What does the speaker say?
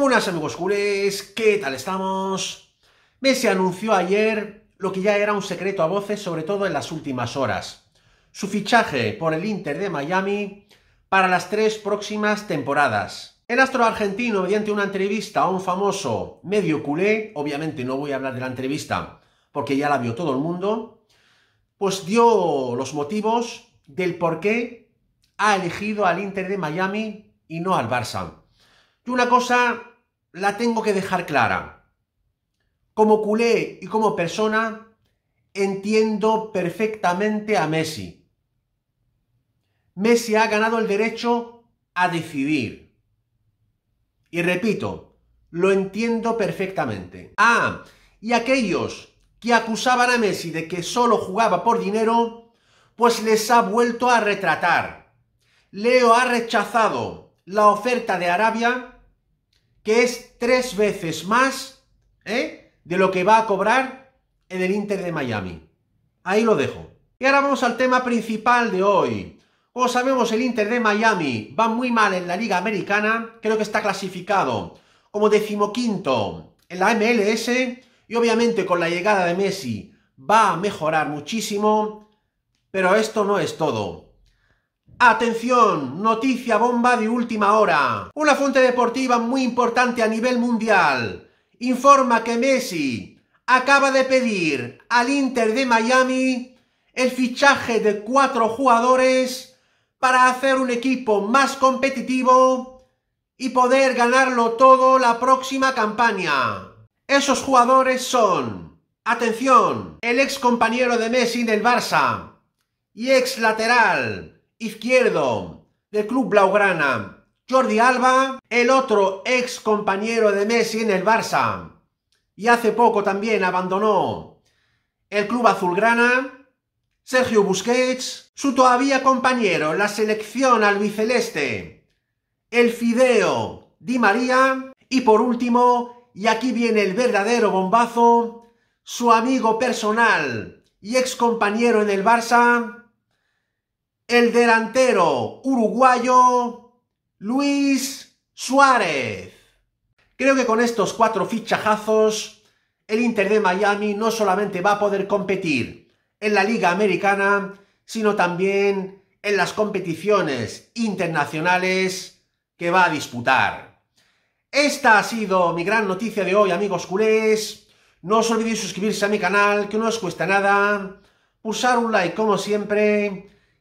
buenas amigos culés, ¿qué tal estamos? Messi anunció ayer lo que ya era un secreto a voces, sobre todo en las últimas horas. Su fichaje por el Inter de Miami para las tres próximas temporadas. El astro argentino, mediante una entrevista a un famoso medio culé, obviamente no voy a hablar de la entrevista porque ya la vio todo el mundo, pues dio los motivos del por qué ha elegido al Inter de Miami y no al Barça. Y una cosa la tengo que dejar clara. Como culé y como persona, entiendo perfectamente a Messi. Messi ha ganado el derecho a decidir. Y repito, lo entiendo perfectamente. Ah, y aquellos que acusaban a Messi de que solo jugaba por dinero, pues les ha vuelto a retratar. Leo ha rechazado la oferta de Arabia que es tres veces más ¿eh? de lo que va a cobrar en el Inter de Miami. Ahí lo dejo. Y ahora vamos al tema principal de hoy. Como sabemos, el Inter de Miami va muy mal en la Liga Americana, creo que está clasificado como decimoquinto en la MLS y obviamente con la llegada de Messi va a mejorar muchísimo, pero esto no es todo. Atención, noticia bomba de última hora. Una fuente deportiva muy importante a nivel mundial informa que Messi acaba de pedir al Inter de Miami el fichaje de cuatro jugadores para hacer un equipo más competitivo y poder ganarlo todo la próxima campaña. Esos jugadores son, atención, el ex compañero de Messi del Barça y ex lateral izquierdo del club blaugrana, Jordi Alba, el otro ex compañero de Messi en el Barça, y hace poco también abandonó el club azulgrana, Sergio Busquets, su todavía compañero, la selección albiceleste, el Fideo Di María, y por último, y aquí viene el verdadero bombazo, su amigo personal y ex compañero en el Barça, el delantero uruguayo Luis Suárez. Creo que con estos cuatro fichajazos, el Inter de Miami no solamente va a poder competir en la Liga Americana, sino también en las competiciones internacionales que va a disputar. Esta ha sido mi gran noticia de hoy, amigos culés. No os olvidéis suscribirse a mi canal, que no os cuesta nada. Pulsar un like como siempre